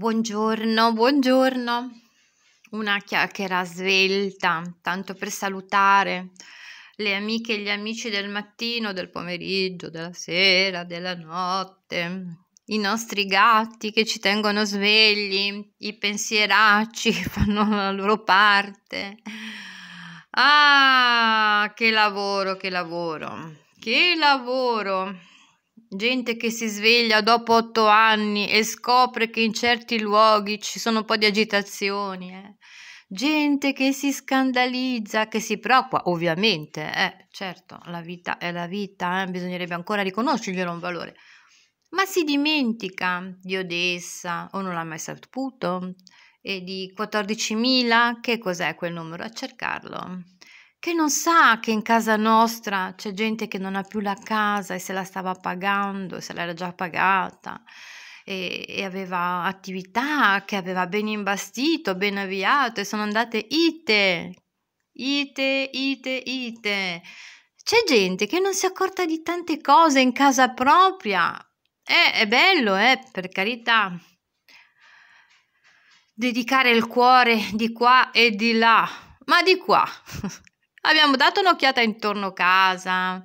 Buongiorno, buongiorno. Una chiacchiera svelta, tanto per salutare le amiche e gli amici del mattino, del pomeriggio, della sera, della notte, i nostri gatti che ci tengono svegli, i pensieracci che fanno la loro parte. Ah, che lavoro, che lavoro, che lavoro. Gente che si sveglia dopo otto anni e scopre che in certi luoghi ci sono un po' di agitazioni. Eh. Gente che si scandalizza, che si preoccupa, ovviamente, eh, certo, la vita è la vita, eh, bisognerebbe ancora riconoscerglielo un valore. Ma si dimentica di Odessa o non l'ha mai saputo e di 14.000, che cos'è quel numero? A cercarlo che non sa che in casa nostra c'è gente che non ha più la casa e se la stava pagando, se l'era già pagata e, e, aveva attività che aveva ben imbastito, ben avviato e sono andate ite, ite, ite, ite. C'è gente che non si accorta di tante cose in casa propria. Eh, è bello, eh, per carità. Dedicare il cuore di qua e di là, ma di qua. Abbiamo dato un'occhiata intorno casa,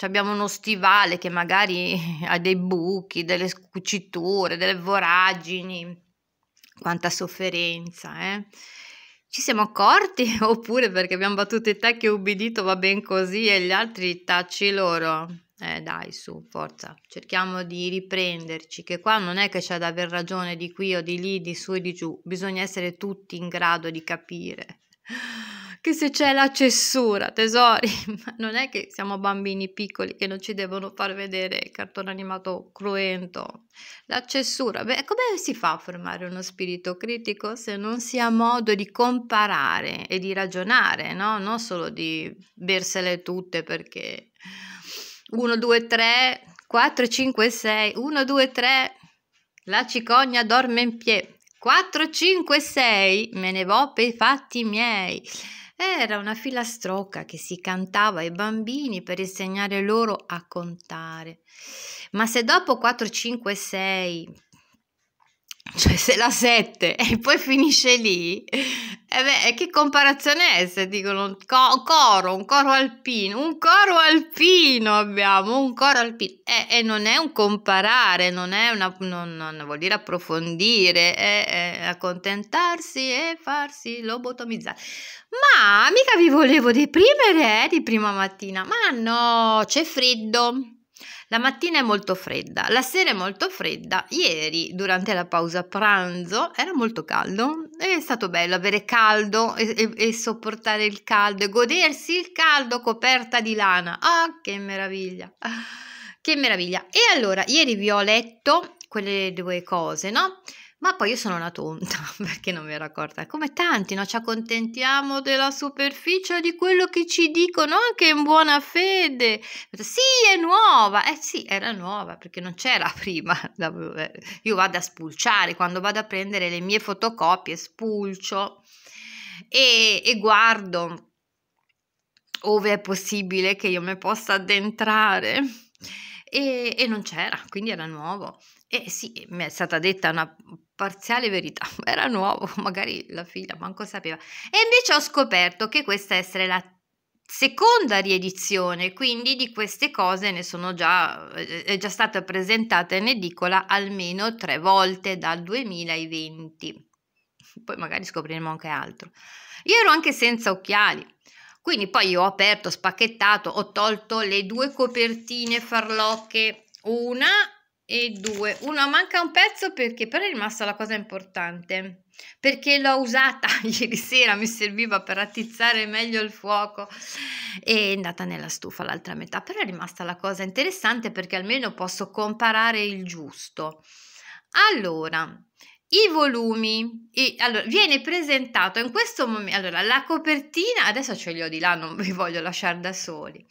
abbiamo uno stivale che magari ha dei buchi, delle cuciture, delle voragini. Quanta sofferenza, eh? Ci siamo accorti oppure perché abbiamo battuto i tacchi e ubbidito va ben così e gli altri tacci loro? Eh dai, su, forza, cerchiamo di riprenderci, che qua non è che c'è da aver ragione di qui o di lì, di su e di giù, bisogna essere tutti in grado di capire che se c'è la cessura, tesori, ma non è che siamo bambini piccoli che non ci devono far vedere il cartone animato cruento. La cessura, beh, come si fa a formare uno spirito critico se non si ha modo di comparare e di ragionare, no? Non solo di versele tutte perché 1, 2, 3, 4, 5, 6, 1, 2, 3, la cicogna dorme in piedi. 4, 5, 6, me ne vo per i fatti miei. Era una filastrocca che si cantava ai bambini per insegnare loro a contare. Ma se dopo 4, 5, 6 cioè se la 7 e poi finisce lì, eh e beh, che comparazione è se dicono co- coro, un coro alpino, un coro alpino abbiamo, un coro alpino, e, e non è un comparare, non, è una, non, non vuol dire approfondire, è, è accontentarsi e farsi lobotomizzare. Ma mica vi volevo deprimere eh, di prima mattina, ma no, c'è freddo. La mattina è molto fredda, la sera è molto fredda. Ieri, durante la pausa pranzo, era molto caldo. È stato bello avere caldo e, e, e sopportare il caldo e godersi il caldo coperta di lana. Ah, oh, che meraviglia! Ah, che meraviglia! E allora, ieri vi ho letto quelle due cose, no? Ma poi io sono una tonta perché non mi ero accorta. Come tanti, no? Ci accontentiamo della superficie di quello che ci dicono anche in buona fede. Sì, è nuova. Eh sì, era nuova perché non c'era prima. Eh, io vado a spulciare quando vado a prendere le mie fotocopie, spulcio e, e guardo ove è possibile che io mi possa addentrare. E, e non c'era, quindi era nuovo. E sì, mi è stata detta una parziale verità, era nuovo, magari la figlia manco sapeva. E invece ho scoperto che questa è la seconda riedizione, quindi di queste cose ne sono già, eh, eh, è già stata presentata in edicola almeno tre volte dal 2020. Poi magari scopriremo anche altro. Io ero anche senza occhiali, quindi poi ho aperto, spacchettato, ho tolto le due copertine farlocche, una e 2. Uno manca un pezzo perché però è rimasta la cosa importante. Perché l'ho usata ieri sera, mi serviva per attizzare meglio il fuoco e è andata nella stufa l'altra metà, però è rimasta la cosa interessante perché almeno posso comparare il giusto. Allora, i volumi, e, allora, viene presentato in questo momento, allora la copertina, adesso ce li ho di là, non vi voglio lasciare da soli.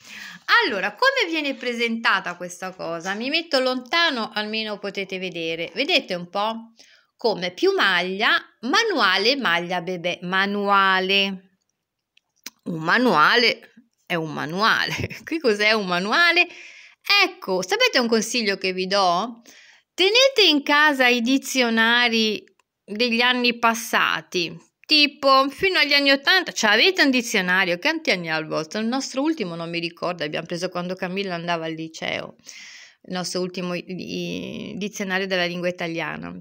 Allora, come viene presentata questa cosa? Mi metto lontano, almeno potete vedere, vedete un po'? Come più maglia, manuale, maglia bebè, manuale. Un manuale è un manuale. Qui cos'è un manuale? Ecco, sapete un consiglio che vi do? Tenete in casa i dizionari degli anni passati, tipo fino agli anni 80 cioè avete un dizionario quanti anni ha il vostro? il nostro ultimo non mi ricordo abbiamo preso quando Camilla andava al liceo il nostro ultimo i, dizionario della lingua italiana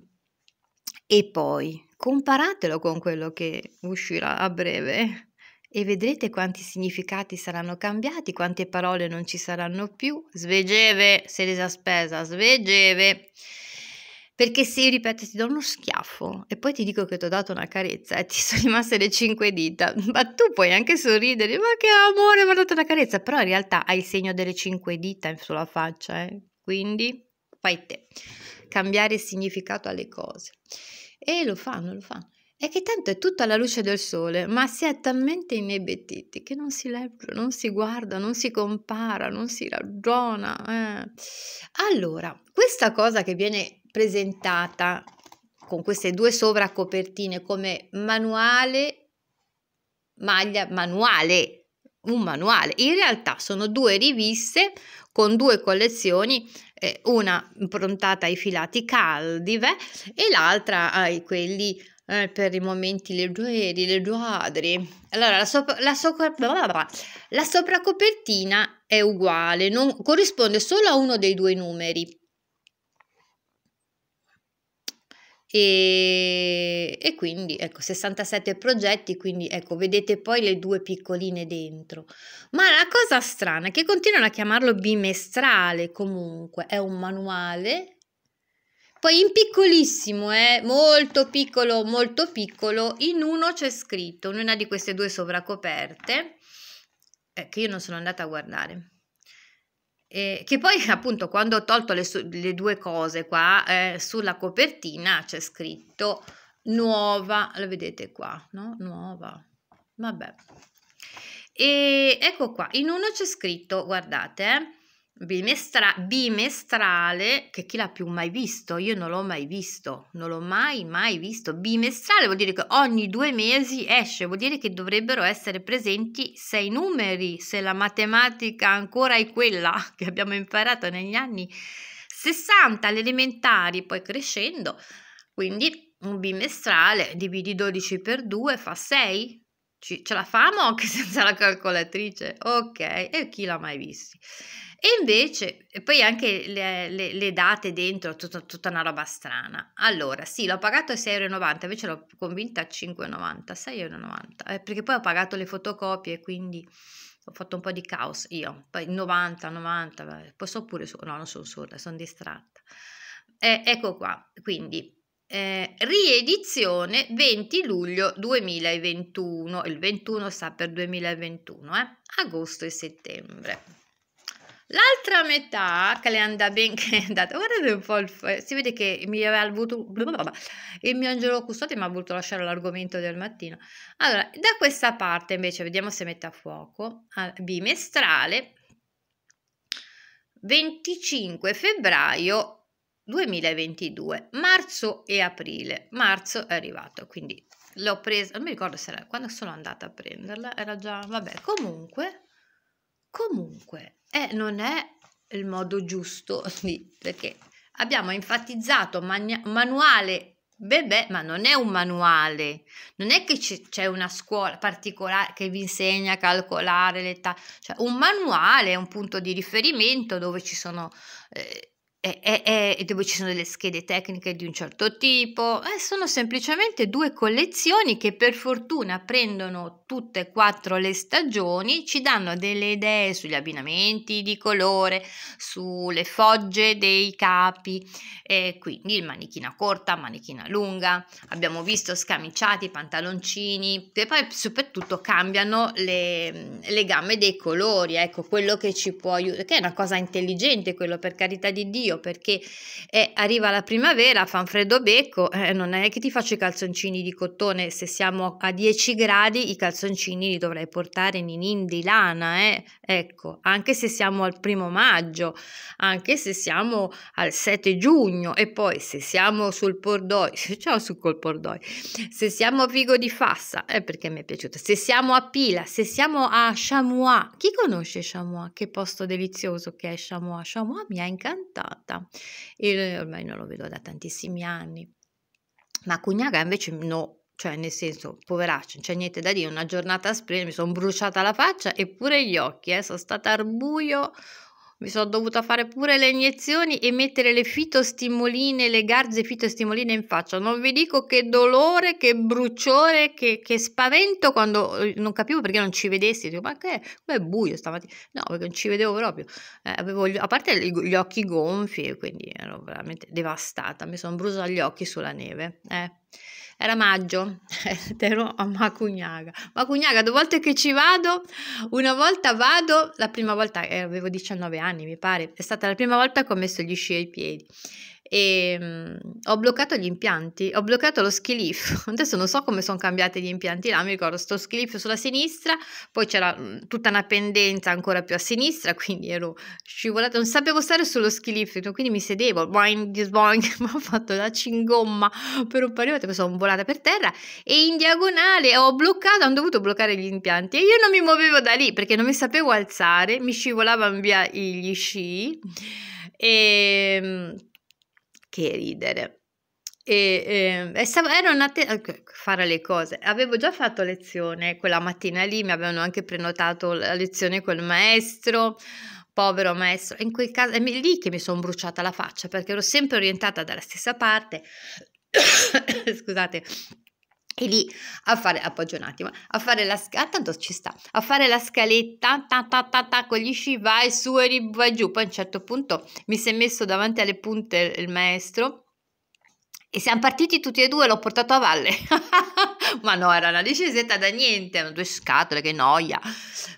e poi comparatelo con quello che uscirà a breve e vedrete quanti significati saranno cambiati, quante parole non ci saranno più. Svegeve, se l'è spesa, svegeve. Perché se io ripeto ti do uno schiaffo e poi ti dico che ti ho dato una carezza e ti sono rimaste le cinque dita, ma tu puoi anche sorridere, ma che amore, mi ha dato una carezza, però in realtà hai il segno delle cinque dita sulla faccia, eh? quindi fai te, cambiare significato alle cose. E lo fanno, lo fanno è che tanto è tutta la luce del sole, ma si è talmente inebetiti che non si legge, non si guarda, non si compara, non si ragiona. Eh. Allora, questa cosa che viene presentata con queste due sovracopertine come manuale, maglia, manuale, un manuale, in realtà sono due riviste con due collezioni, eh, una improntata ai filati caldi beh, e l'altra ai quelli eh, per i momenti leggeri, adri. Allora, la, sopra, la, sopra, la copertina è uguale, non, corrisponde solo a uno dei due numeri. E, e, quindi ecco 67 progetti quindi ecco vedete poi le due piccoline dentro ma la cosa strana è che continuano a chiamarlo bimestrale comunque è un manuale poi in piccolissimo, eh, molto piccolo, molto piccolo, in uno c'è scritto, in una di queste due sovracoperte, eh, che io non sono andata a guardare. Eh, che poi appunto quando ho tolto le, le due cose qua, eh, sulla copertina c'è scritto nuova, lo vedete qua, no? Nuova, vabbè. E ecco qua, in uno c'è scritto, guardate, eh, bimestra- bimestrale, che chi l'ha più mai visto? Io non l'ho mai visto, non l'ho mai mai visto. Bimestrale vuol dire che ogni due mesi esce, vuol dire che dovrebbero essere presenti sei numeri, se la matematica ancora è quella che abbiamo imparato negli anni 60, alle elementari, poi crescendo. Quindi un bimestrale, dividi 12 per 2, fa 6, ce la famo anche senza la calcolatrice? Ok, e chi l'ha mai visti? E invece, e poi anche le, le, le date dentro, tutta, tutta, una roba strana. Allora, sì, l'ho pagato a 6,90 euro, invece l'ho convinta a 5,90, 6,90 euro, eh, perché poi ho pagato le fotocopie, quindi ho fatto un po' di caos io. Poi 90, 90, posso pure, no, non sono sorda, sono distratta. Eh, ecco qua, quindi eh, riedizione 20 luglio 2021, il 21 sta per 2021, eh? agosto e settembre. L'altra metà che le anda ben, che è andata, guardate un po', il, si vede che mi aveva avuto, il mio angelo custode mi ha voluto lasciare l'argomento del mattino. Allora, da questa parte invece, vediamo se mette a fuoco, bimestrale, 25 febbraio 2022, marzo e aprile. Marzo è arrivato, quindi l'ho presa, non mi ricordo se era, quando sono andata a prenderla, era già, vabbè, comunque, comunque, e eh, non è il modo giusto di, perché abbiamo enfatizzato mania, manuale bebè, ma non è un manuale, non è che c'è una scuola particolare che vi insegna a calcolare l'età, cioè un manuale è un punto di riferimento dove ci sono eh, e, eh, e, eh, eh, e, dove ci sono delle schede tecniche di un certo tipo, eh, sono semplicemente due collezioni che per fortuna prendono tutte e quattro le stagioni, ci danno delle idee sugli abbinamenti di colore, sulle fogge dei capi, eh, quindi manichina corta, manichina lunga, abbiamo visto scamiciati, pantaloncini, e poi soprattutto cambiano le, le gamme dei colori, ecco quello che ci può aiutare, che è una cosa intelligente quello per carità di Dio, perché eh, arriva la primavera, fa un freddo becco, eh, non è che ti faccio i calzoncini di cotone, se siamo a 10 gradi i calzoncini li dovrei portare in di lana, eh? ecco, anche se siamo al primo maggio, anche se siamo al 7 giugno e poi se siamo sul Pordoi, ciao su col Pordoi, se siamo a Vigo di Fassa, è eh, perché mi è piaciuta, se siamo a Pila, se siamo a Chamois, chi conosce Chamois? Che posto delizioso che è Chamois, Chamois mi ha incantato fatta e ormai non lo vedo da tantissimi anni. Ma Cugnaga invece no, cioè nel senso, poveraccio, non c'è niente da dire, una giornata a spremi, mi sono bruciata la faccia eppure gli occhi, eh, sono stata al buio mi sono dovuta fare pure le iniezioni e mettere le fitostimoline, le garze fitostimoline in faccia. Non vi dico che dolore, che bruciore, che, che spavento quando eh, non capivo perché non ci vedessi. Dico, ma che è buio stamattina? No, perché non ci vedevo proprio. Eh, avevo gli, a parte gli occhi gonfi, quindi ero veramente devastata. Mi sono brusa gli occhi sulla neve. Eh era maggio, ero a Macugnaga. Macugnaga, due volte che ci vado, una volta vado, la prima volta eh, avevo 19 anni mi pare, è stata la prima volta che ho messo gli sci ai piedi e um, ho bloccato gli impianti, ho bloccato lo schilif. Adesso non so come sono cambiati gli impianti là, mi ricordo sto schilif sulla sinistra, poi c'era mm, tutta una pendenza ancora più a sinistra, quindi ero scivolata, non sapevo stare sullo schilif, quindi mi sedevo, boing, boing, mi ha fatto la cingomma per un paio di volte, sono volata per terra e in diagonale ho bloccato, hanno dovuto bloccare gli impianti e io non mi muovevo da lì perché non mi sapevo alzare, mi scivolavano via gli sci e ehm, che ridere. E, eh, e stavo, ero in a eh, fare le cose. Avevo già fatto lezione quella mattina lì, mi avevano anche prenotato la lezione col maestro povero maestro. In quel caso è lì che mi sono bruciata la faccia perché ero sempre orientata dalla stessa parte. Scusate, e lì a fare, appoggio un attimo, a fare la scaletta, tanto ci sta, a fare la scaletta, ta ta ta ta, con gli sci vai su e vai giù, poi a un certo punto mi si è messo davanti alle punte il maestro e siamo partiti tutti e due, l'ho portato a valle. ma no, era una discesetta da niente, erano due scatole, che noia,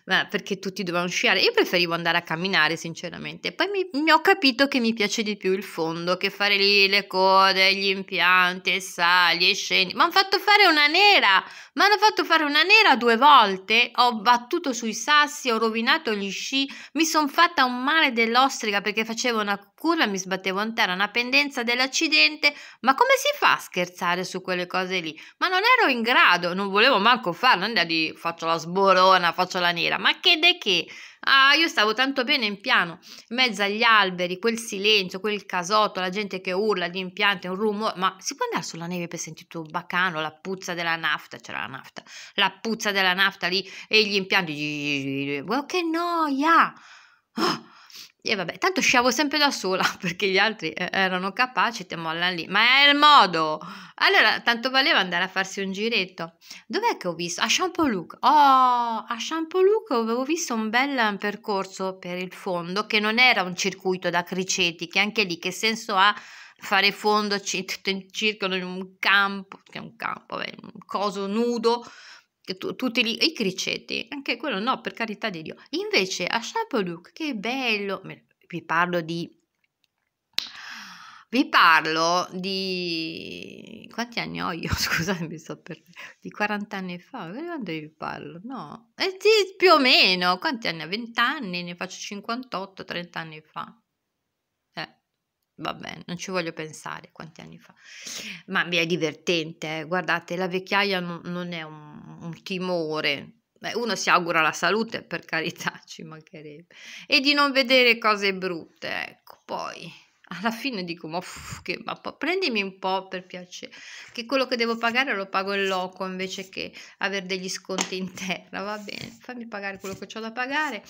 ma perché tutti dovevano sciare. Io preferivo andare a camminare, sinceramente. Poi mi, mi ho capito che mi piace di più il fondo, che fare lì le code, gli impianti, e sali e scendi. Ma hanno fatto fare una nera, ma hanno fatto fare una nera due volte, ho battuto sui sassi, ho rovinato gli sci, mi sono fatta un male dell'ostrica perché facevo una curva, mi sbattevo in terra, una pendenza dell'accidente, ma come si fa a scherzare su quelle cose lì? Ma non ero in in grado, non volevo manco farlo, non è di faccio la sborona, faccio la nera, ma che de che? Ah, io stavo tanto bene in piano, in mezzo agli alberi, quel silenzio, quel casotto, la gente che urla, gli impianti, un rumore, ma si può andare sulla neve per sentire tutto bacano, la puzza della nafta, c'era la nafta, la puzza della nafta lì e gli impianti, oh, che noia! Oh e vabbè, tanto sciavo sempre da sola perché gli altri eh, erano capaci, te mollano lì. Ma è il modo! Allora, tanto valeva andare a farsi un giretto. Dov'è che ho visto? A Champoluc. Oh, a Champoluc avevo visto un bel percorso per il fondo che non era un circuito da criceti, che anche lì che senso ha fare fondo tutto circolo in un campo, che è un campo, vabbè, un coso nudo tutti gli, i criceti, anche quello no, per carità di Dio. Invece a Chapelduc, che bello, vi parlo di... Vi parlo di... quanti anni ho io? Scusatemi, so per... di 40 anni fa, quando vi parlo? No, eh sì, più o meno, quanti anni? 20 anni, ne faccio 58, 30 anni fa vabbè, non ci voglio pensare quanti anni fa, ma è divertente, eh? guardate, la vecchiaia non, non è un, un timore, Beh, uno si augura la salute, per carità, ci mancherebbe, e di non vedere cose brutte, ecco, poi alla fine dico, ma, uff, che, ma prendimi un po' per piacere, che quello che devo pagare lo pago in loco invece che avere degli sconti in terra, va bene, fammi pagare quello che ho da pagare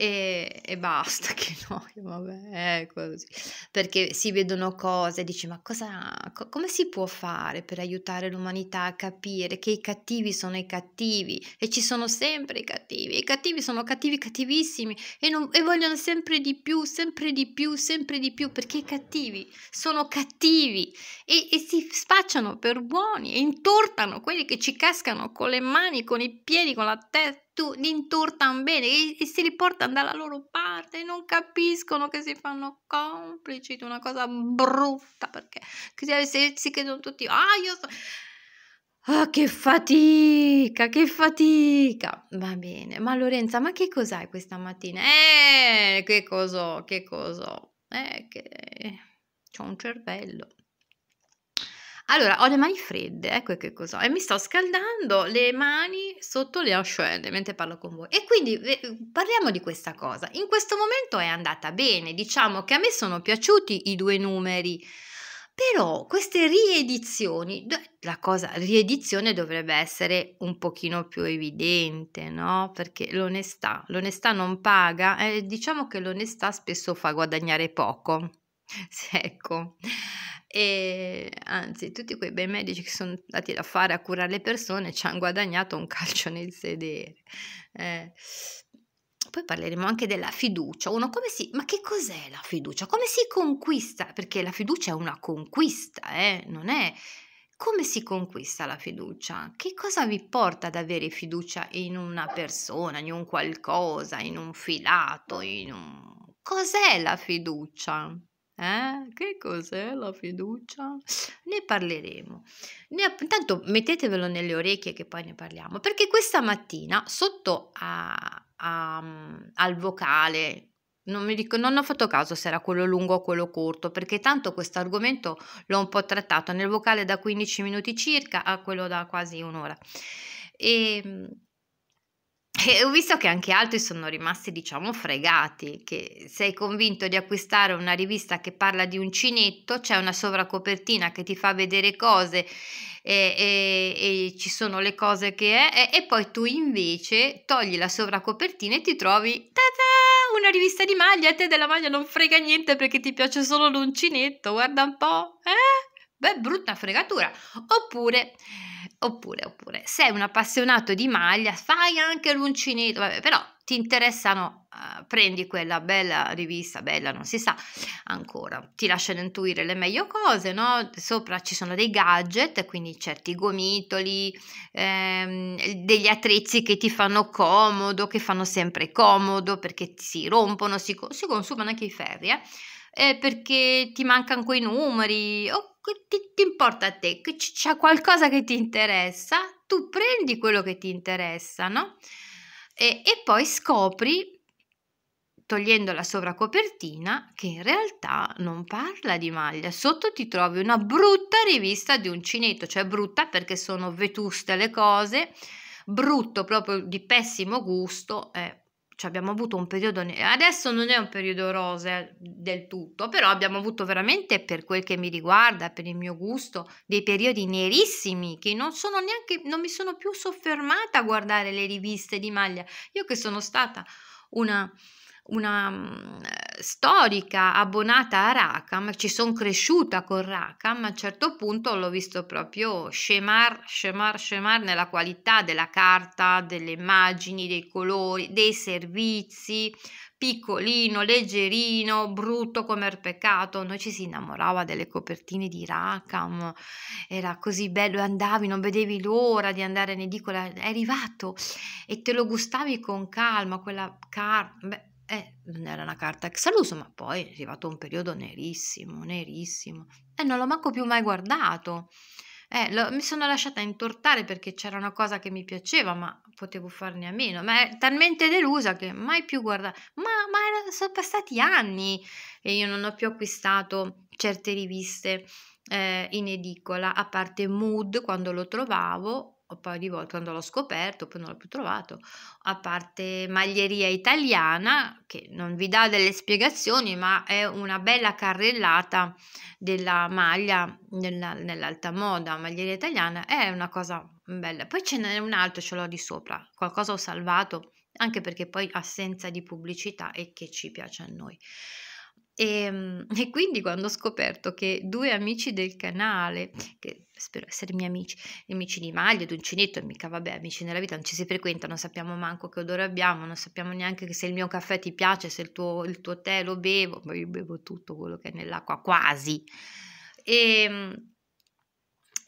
e, e basta, che noia, vabbè, è così. Perché si vedono cose, dici ma cosa, co come si può fare per aiutare l'umanità a capire che i cattivi sono i cattivi e ci sono sempre i cattivi, i cattivi sono cattivi cattivissimi e, non, e vogliono sempre di più, sempre di più, sempre di più, perché i cattivi sono cattivi e, e si spacciano per buoni e intortano quelli che ci cascano con le mani, con i piedi, con la testa intortano bene e, e si riportano dalla loro parte e non capiscono che si fanno complici di una cosa brutta perché se, si chiedono tutti ah io so Ah, che fatica, che fatica! Va bene, ma Lorenza, ma che cos'hai questa mattina? Eh, che cos'ho, che cos'ho? Eh, che... c'ho un cervello. Allora, ho le mani fredde, ecco che cos'ho, e mi sto scaldando le mani sotto le ascelle mentre parlo con voi. E quindi parliamo di questa cosa. In questo momento è andata bene, diciamo che a me sono piaciuti i due numeri. Però queste riedizioni, la cosa riedizione dovrebbe essere un pochino più evidente, no? Perché l'onestà, l'onestà non paga, eh, diciamo che l'onestà spesso fa guadagnare poco. ecco e anzi tutti quei bei medici che sono andati da fare a curare le persone ci hanno guadagnato un calcio nel sedere. Eh. Poi parleremo anche della fiducia. Uno come si... Ma che cos'è la fiducia? Come si conquista? Perché la fiducia è una conquista, eh? non è... Come si conquista la fiducia? Che cosa vi porta ad avere fiducia in una persona, in un qualcosa, in un filato, in un... Cos'è la fiducia? Eh? Che cos'è la fiducia? Ne parleremo. Ne, intanto mettetevelo nelle orecchie che poi ne parliamo, perché questa mattina sotto a, a, mm, al vocale, non, mi dico, non ho fatto caso se era quello lungo o quello corto, perché tanto questo argomento l'ho un po' trattato nel vocale da 15 minuti circa a quello da quasi un'ora. E ehm, e ho visto che anche altri sono rimasti, diciamo, fregati, che sei convinto di acquistare una rivista che parla di uncinetto, c'è una sovracopertina che ti fa vedere cose e, e, e ci sono le cose che è, e, poi tu invece togli la sovracopertina e ti trovi ta-ta, una rivista di maglia, a te della maglia non frega niente perché ti piace solo l'uncinetto, guarda un po', eh? Beh, brutta fregatura. Oppure Oppure, oppure, sei un appassionato di maglia, fai anche l'uncinetto, vabbè, però ti interessano, eh, prendi quella bella rivista, bella non si sa ancora, ti lasciano intuire le meglio cose, no? Sopra ci sono dei gadget, quindi certi gomitoli, ehm, degli attrezzi che ti fanno comodo, che fanno sempre comodo perché si rompono, si, si consumano anche i ferri, eh? Eh, perché ti mancano quei numeri, ok? ti, ti importa a te, che c'è qualcosa che ti interessa, tu prendi quello che ti interessa, no? E, e poi scopri togliendo la sovracopertina che in realtà non parla di maglia. Sotto ti trovi una brutta rivista di uncinetto, cioè brutta perché sono vetuste le cose, brutto proprio di pessimo gusto, eh, cioè abbiamo avuto un periodo, adesso non è un periodo rose del tutto, però abbiamo avuto veramente per quel che mi riguarda, per il mio gusto, dei periodi nerissimi che non sono neanche, non mi sono più soffermata a guardare le riviste di maglia. Io che sono stata una una storica abbonata a Rackham, ci sono cresciuta con Rackham, a un certo punto l'ho visto proprio scemar, scemar, scemar nella qualità della carta, delle immagini, dei colori, dei servizi, piccolino, leggerino, brutto come il peccato. Noi ci si innamorava delle copertine di Rackham, era così bello, andavi, non vedevi l'ora di andare in edicola, è arrivato e te lo gustavi con calma, quella carta eh, non era una carta che saluto, ma poi è arrivato un periodo nerissimo, nerissimo, e non l'ho manco più mai guardato. Eh, lo, mi sono lasciata intortare perché c'era una cosa che mi piaceva, ma potevo farne a meno. Ma è talmente delusa che mai più guardato. Ma, ma sono passati anni e io non ho più acquistato certe riviste eh, in edicola, a parte Mood quando lo trovavo un paio di volte quando l'ho scoperto, poi non l'ho più trovato, a parte Maglieria Italiana, che non vi dà delle spiegazioni, ma è una bella carrellata della maglia nella, nell'alta moda. Maglieria Italiana è una cosa bella. Poi ce n'è un altro, ce l'ho di sopra, qualcosa ho salvato, anche perché poi assenza di pubblicità e che ci piace a noi. E, ehm, e, quindi quando ho scoperto che due amici del canale, che spero essere miei amici, gli amici di maglia, d'uncinetto, mica vabbè, amici nella vita non ci si frequenta, non sappiamo manco che odore abbiamo, non sappiamo neanche se il mio caffè ti piace, se il tuo, il tuo tè lo bevo, ma io bevo tutto quello che è nell'acqua, quasi. E, ehm,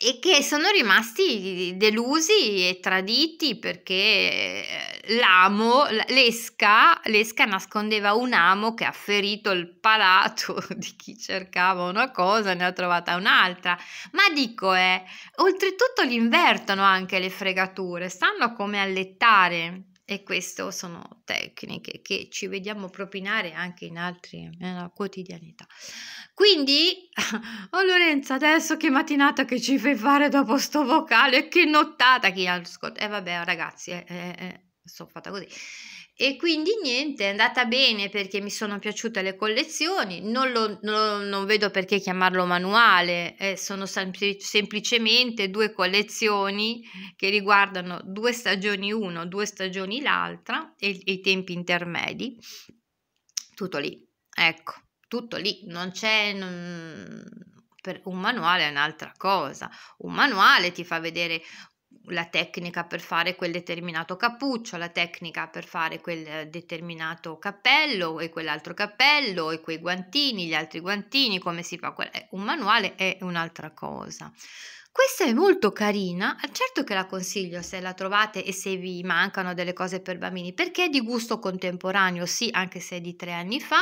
e che sono rimasti delusi e traditi perché eh, l'amo, l'esca, l'esca nascondeva un amo che ha ferito il palato di chi cercava una cosa e ne ha trovata un'altra. Ma dico è, eh, oltretutto li invertono anche le fregature, stanno come allettare e queste sono tecniche che ci vediamo propinare anche in altri nella quotidianità. Quindi, oh Lorenzo, adesso che mattinata che ci fai fare dopo sto vocale, che nottata che ascoltato? E eh, vabbè, ragazzi, eh, eh, eh sono fatta così e quindi niente, è andata bene perché mi sono piaciute le collezioni, non, lo, non, non vedo perché chiamarlo manuale, eh, sono sempli semplicemente due collezioni che riguardano due stagioni uno, due stagioni l'altra e, e i tempi intermedi, tutto lì, ecco, tutto lì, non c'è... Non... Per un manuale è un'altra cosa. Un manuale ti fa vedere la tecnica per fare quel determinato cappuccio, la tecnica per fare quel eh, determinato cappello e quell'altro cappello e quei guantini, gli altri guantini, come si fa. Eh, un manuale è un'altra cosa. Questa è molto carina, eh, certo che la consiglio se la trovate e se vi mancano delle cose per bambini, perché è di gusto contemporaneo, sì, anche se è di tre anni fa,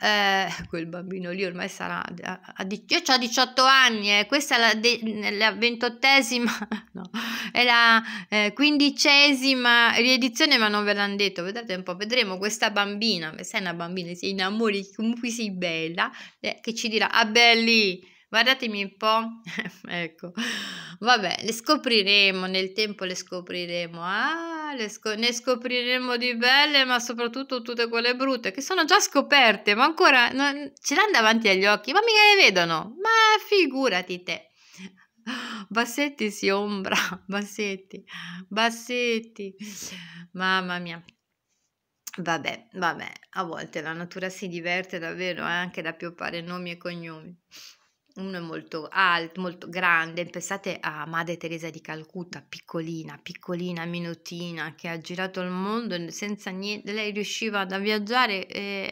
eh, quel bambino lì ormai sarà, a, a, io ho 18 anni, eh, questa è la, ventottesima, no, è la eh, quindicesima riedizione, ma non ve l'hanno detto, vedete un po', vedremo questa bambina, sei una bambina, si innamori, comunque sei bella, eh, che ci dirà, ah belli, guardatemi un po', ecco, vabbè, le scopriremo, nel tempo le scopriremo, ah, sc- ne scopriremo di belle, ma soprattutto tutte quelle brutte, che sono già scoperte, ma ancora non, ce l'hanno davanti agli occhi, ma mica le vedono, ma figurati te. Bassetti si ombra, Bassetti, Bassetti, mamma mia. Vabbè, vabbè, a volte la natura si diverte davvero eh, anche da pioppare nomi e cognomi uno è molto alto, molto grande, pensate a Madre Teresa di Calcutta, piccolina, piccolina, minutina, che ha girato il mondo senza niente, lei riusciva eh, a viaggiare e,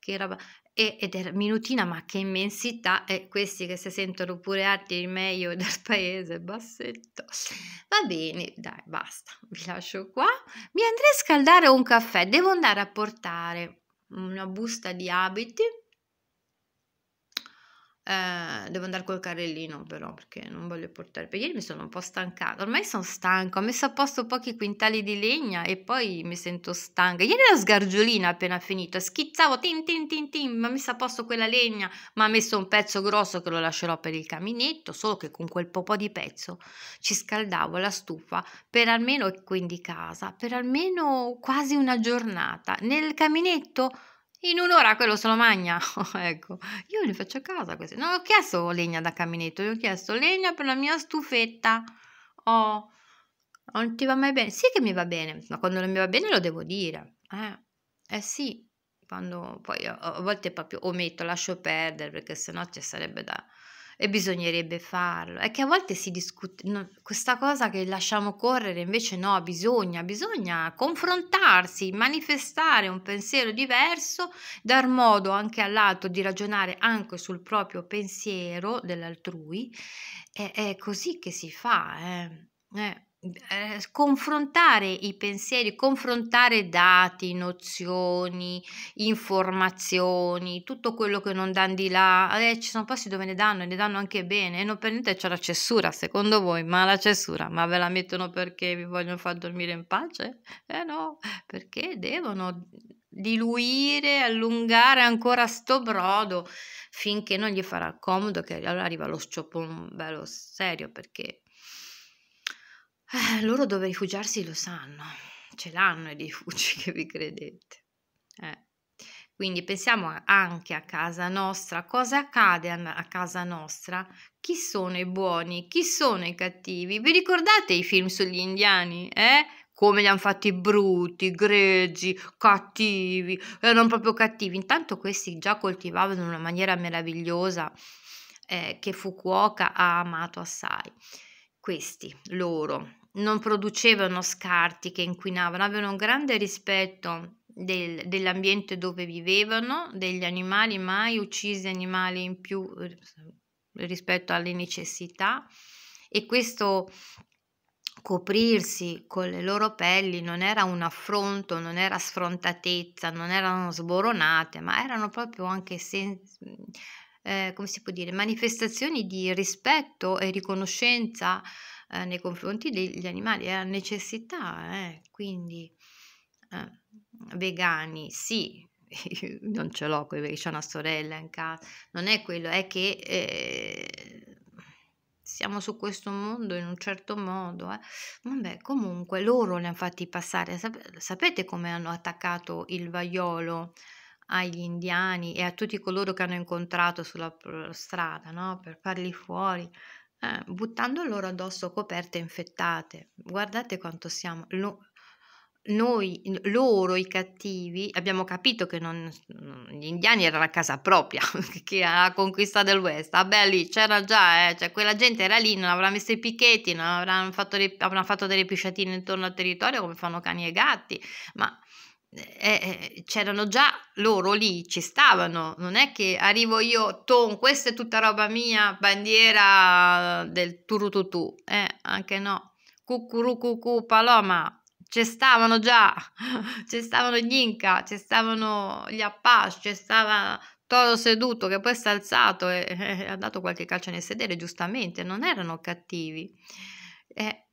che era, e, ed era minutina ma che immensità, e questi che si sentono pure alti il meglio del paese, bassetto. Va bene, dai, basta, vi lascio qua, mi andrei a scaldare un caffè, devo andare a portare una busta di abiti eh, devo andare col carrellino però perché non voglio portare. Per ieri mi sono un po' stancata. Ormai sono stanca. Ho messo a posto pochi quintali di legna e poi mi sento stanca. Ieri la sgargiolina appena finita. Schizzavo tin tin tin tin. Mi ha messo a posto quella legna. ma ha messo un pezzo grosso che lo lascerò per il caminetto. Solo che con quel po' di pezzo ci scaldavo la stufa per almeno, quindi casa, per almeno quasi una giornata. Nel caminetto in un'ora quello se lo magna. ecco, io li faccio a casa queste. Non ho chiesto legna da caminetto, gli ho chiesto legna per la mia stufetta. Oh, non ti va mai bene? Sì che mi va bene, ma quando non mi va bene lo devo dire. Eh, eh sì, quando poi a volte proprio ometto, lascio perdere perché sennò ci sarebbe da e bisognerebbe farlo. È che a volte si discute no, questa cosa che lasciamo correre, invece no, bisogna, bisogna confrontarsi, manifestare un pensiero diverso, dar modo anche all'altro di ragionare anche sul proprio pensiero dell'altrui. È, è così che si fa. Eh. Eh. Mhmm, eh, confrontare i pensieri, confrontare dati, nozioni, informazioni, tutto quello che non danno di là. Eh, ci sono posti dove ne danno e ne danno anche bene e non per niente c'è la cessura, secondo voi, ma la cessura, ma ve la mettono perché vi vogliono far dormire in pace? Eh no, perché devono diluire, allungare ancora sto brodo finché non gli farà comodo che allora arriva lo scioppo bello serio perché eh, loro dove rifugiarsi lo sanno, ce l'hanno i rifugi che vi credete. Eh. Quindi pensiamo anche a casa nostra, cosa accade a casa nostra, chi sono i buoni, chi sono i cattivi. Vi ricordate i film sugli indiani? Eh? Come li hanno fatti brutti, greggi, cattivi, erano proprio cattivi. Intanto questi già coltivavano in una maniera meravigliosa eh, che Fukuoka ha amato assai. Questi, loro, non producevano scarti che inquinavano, avevano un grande rispetto del, dell'ambiente dove vivevano, degli animali, mai uccisi animali in più eh, rispetto alle necessità e questo coprirsi con le loro pelli non era un affronto, non era sfrontatezza, non erano sboronate, ma erano proprio anche sen- eh, come si può dire, manifestazioni di rispetto e riconoscenza eh, nei confronti degli animali, è una necessità, eh. quindi eh, vegani sì, non ce l'ho con i vegani, una sorella in casa, non è quello, è che eh, siamo su questo mondo in un certo modo. Eh. Vabbè, comunque loro li hanno fatti passare. Sapete come hanno attaccato il vaiolo agli indiani e a tutti coloro che hanno incontrato sulla strada, no? per farli fuori, eh, buttando loro addosso coperte infettate. Guardate quanto siamo. Lo, noi, loro i cattivi, abbiamo capito che non, gli indiani erano a casa propria, che era la conquista del West. Vabbè, ah, lì c'era già, eh, cioè, quella gente era lì, non avrà messo i picchetti, non avranno fatto, le, avranno fatto delle pisciatine intorno al territorio come fanno cani e gatti, ma eh, eh, c'erano già loro lì, ci stavano, non è che arrivo io, ton, questa è tutta roba mia, bandiera del turututu, eh, anche no, cucurucucu paloma, ci stavano già, ci stavano gli Inca, ci stavano gli Apache, ci stava Toro seduto che poi si è alzato e, e, ha dato qualche calcio nel sedere, giustamente, non erano cattivi. Eh,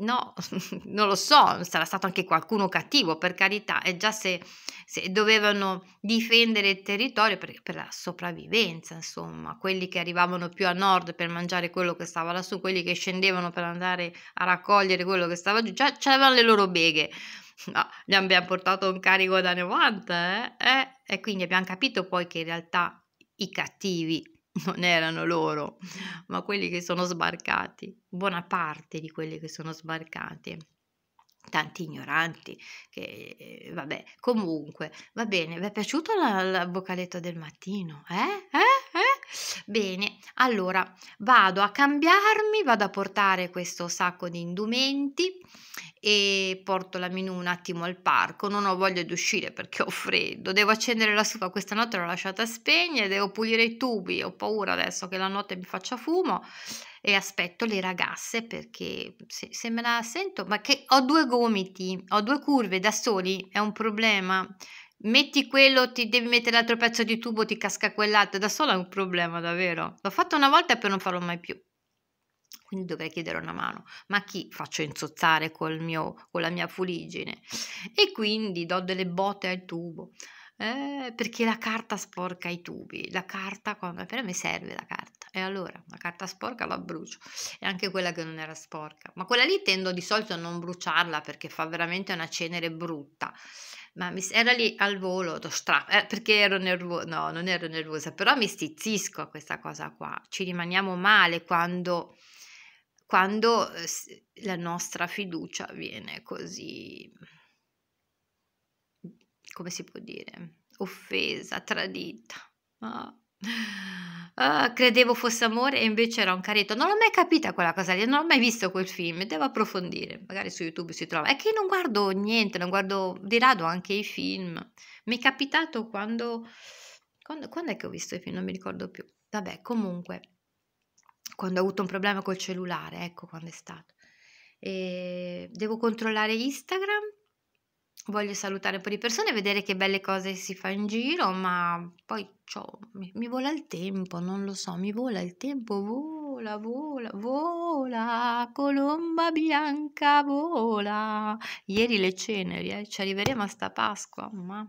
No, non lo so, sarà stato anche qualcuno cattivo, per carità, e già se, se dovevano difendere il territorio per, per, la sopravvivenza, insomma, quelli che arrivavano più a nord per mangiare quello che stava lassù, quelli che scendevano per andare a raccogliere quello che stava giù, già c'erano le loro beghe. No, gli abbiamo portato un carico da 90, eh? eh? E quindi abbiamo capito poi che in realtà i cattivi non erano loro, ma quelli che sono sbarcati, buona parte di quelli che sono sbarcati. Tanti ignoranti, che eh, vabbè, comunque, va bene, vi è piaciuto la, la vocaletta del mattino? Eh? Eh? Eh? Bene, allora vado a cambiarmi, vado a portare questo sacco di indumenti e porto la menù un attimo al parco. Non ho voglia di uscire perché ho freddo. Devo accendere la stufa, questa notte l'ho lasciata spegnere, devo pulire i tubi, ho paura adesso che la notte mi faccia fumo e aspetto le ragazze perché se, se me la sento, ma che ho due gomiti, ho due curve da soli, è un problema metti quello, ti devi mettere l'altro pezzo di tubo, ti casca quell'altro, da sola è un problema davvero. L'ho fatto una volta e poi non farò mai più. Quindi dovrei chiedere una mano, ma chi faccio insozzare col mio, con la mia fuligine? E quindi do delle botte al tubo, eh, perché la carta sporca i tubi, la carta, come per me serve la carta e allora la carta sporca la brucio e anche quella che non era sporca. Ma quella lì tendo di solito a non bruciarla perché fa veramente una cenere brutta. Ma mi, era lì al volo, stra, eh, perché ero nervosa, no, non ero nervosa, però mi stizzisco a questa cosa qua. Ci rimaniamo male quando, quando eh, la nostra fiducia viene così, come si può dire, offesa, tradita. Ah. Ah, credevo fosse amore e invece era un caretto. Non l'ho mai capita quella cosa lì, non ho mai visto quel film, devo approfondire, magari su YouTube si trova. È che io non guardo niente, non guardo di rado anche i film. Mi è capitato quando, quando, quando è che ho visto i film, non mi ricordo più. Vabbè, comunque, quando ho avuto un problema col cellulare, ecco quando è stato. E devo controllare Instagram voglio salutare un po' di persone, vedere che belle cose si fa in giro, ma poi mi, mi vola il tempo, non lo so, mi vola il tempo, vola, vola, vola, colomba bianca vola. Ieri le ceneri, eh, ci arriveremo a sta Pasqua, ma...